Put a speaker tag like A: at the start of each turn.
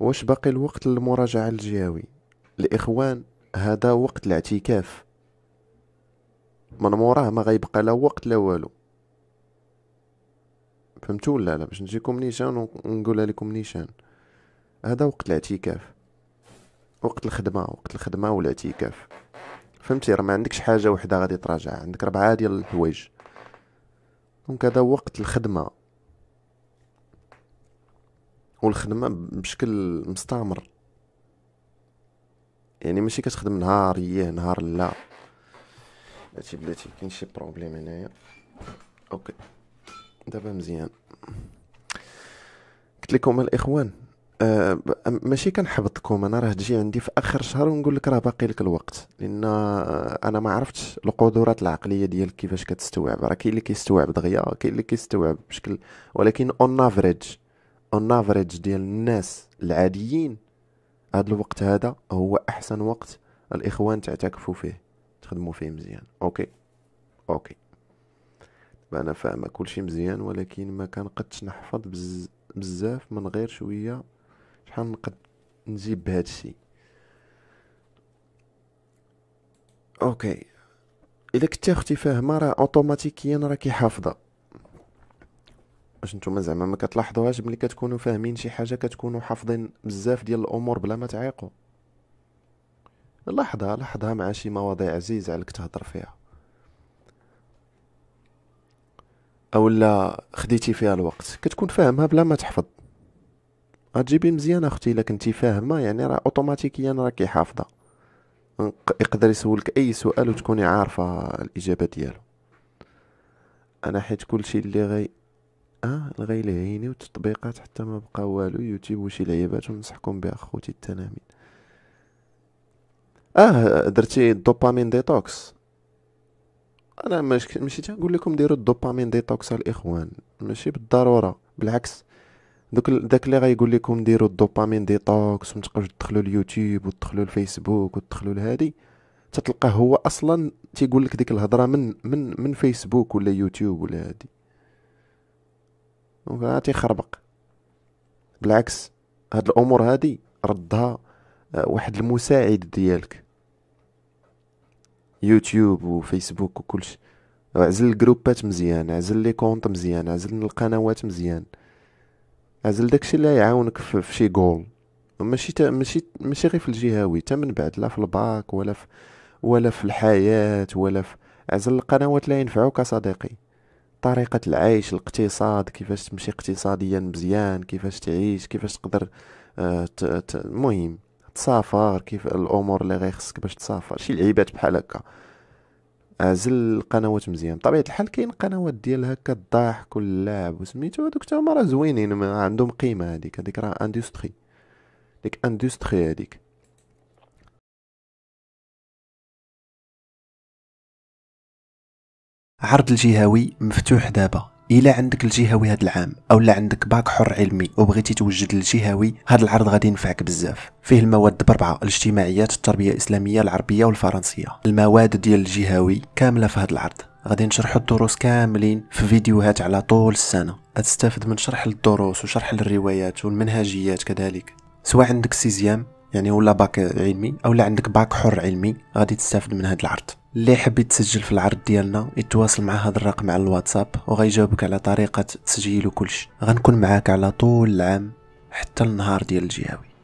A: واش باقي الوقت للمراجعة الجهوي الإخوان هذا وقت الاعتكاف من موراه ما غيبقى لا وقت لا والو فهمتوا ولا لا باش نجيكم نيشان ونقولها لكم نيشان هذا وقت الاعتكاف وقت الخدمه وقت الخدمه والاعتكاف فهمتي راه ما عندكش حاجه وحده غادي تراجع عندك ربعه ديال الحوايج دونك هذا وقت الخدمه والخدمه بشكل مستمر يعني ماشي كتخدم نهار ياه نهار لا بلاتي بلاتي كاين شي بروبليم هنايا اوكي دابا مزيان قلت لكم الاخوان آه ماشي كنحبطكم انا راه تجي عندي في اخر شهر ونقول لك راه باقي لك الوقت لان آه، انا ما عرفتش القدرات العقليه ديالك كيفاش كتستوعب راه كاين اللي كيستوعب دغيا كاين اللي كيستوعب بشكل ولكن اون افريج اون افريج ديال الناس العاديين هذا الوقت هذا هو احسن وقت الاخوان تعتكفوا فيه تخدموا فيه مزيان اوكي اوكي انا فاهمه كلشي مزيان ولكن ما قدش نحفظ بزاف من غير شويه شحال نقد نجيب بهذا الشيء اوكي اذا كنت اختي فاهمه راه اوتوماتيكيا راكي حافظه واش نتوما زعما ما كتلاحظوهاش ملي كتكونوا فاهمين شي حاجه كتكونوا حافظين بزاف ديال الامور بلا ما تعيقوا لاحظها لحظه مع شي مواضيع عزيز عليك تهضر فيها اولا خديتي فيها الوقت كتكون فاهمها بلا ما تحفظ غتجيبي مزيان اختي الا كنتي فاهمه يعني راه اوتوماتيكيا راكي حافظه يقدر يسولك اي سؤال وتكوني عارفه الاجابه ديالو انا حيت كلشي اللي غي اه الغيلة هيني والتطبيقات حتى ما بقى والو يوتيوب وشي لعيبات ونصحكم بها خوتي التنامين اه درتي الدوبامين ديتوكس انا مش ماشي تنقول لكم ديروا الدوبامين ديتوكس الاخوان ماشي بالضروره بالعكس دوك داك اللي غايقول لكم ديروا الدوبامين ديتوكس ومتبقاوش تدخلوا اليوتيوب وتدخلوا الفيسبوك وتدخلوا لهادي تتلقاه هو اصلا تيقول لك ديك الهضره من من من فيسبوك ولا يوتيوب ولا هادي دونك راه تيخربق بالعكس هاد الامور هادي ردها آه، واحد المساعد ديالك يوتيوب وفيسبوك وكلش عزل الجروبات مزيان عزل لي كونط مزيان عزل القنوات مزيان عزل داكشي اللي يعاونك في, شي جول ماشي تا ماشي ماشي غير في الجهوي تا من بعد لا في الباك ولا في ولا في الحياه ولا في عزل القنوات لا ينفعوك صديقي طريقه العيش الاقتصاد كيفاش تمشي اقتصاديا مزيان كيفاش تعيش كيفاش تقدر آه، المهم تسافر كيف الامور اللي غيخصك باش تسافر شي لعيبات بحال هكا عزل القنوات مزيان بطبيعه الحال كاين قنوات ديال هكا الضحك واللعب وسميتو هادوك تا هما راه زوينين عندهم قيمه هذيك هذيك راه اندستري ديك اندستري هذيك عرض الجهوي مفتوح دابا الا عندك الجهوي هذا العام او لا عندك باك حر علمي وبغيتي توجد الجهوي هذا العرض غادي ينفعك بزاف فيه المواد بربعه الاجتماعيات التربيه الاسلاميه العربيه والفرنسيه المواد ديال الجهوي كامله في هذا العرض غادي نشرحوا الدروس كاملين في فيديوهات على طول السنه غتستافد من شرح الدروس وشرح الروايات والمنهجيات كذلك سواء عندك سيزيام يعني ولا باك علمي او لا عندك باك حر علمي غادي تستافد من هذا العرض اللي حاب يتسجل في العرض ديالنا يتواصل مع هذا الرقم على الواتساب وغيجاوبك على طريقه تسجيل وكلش غنكون معاك على طول العام حتى النهار ديال الجهوي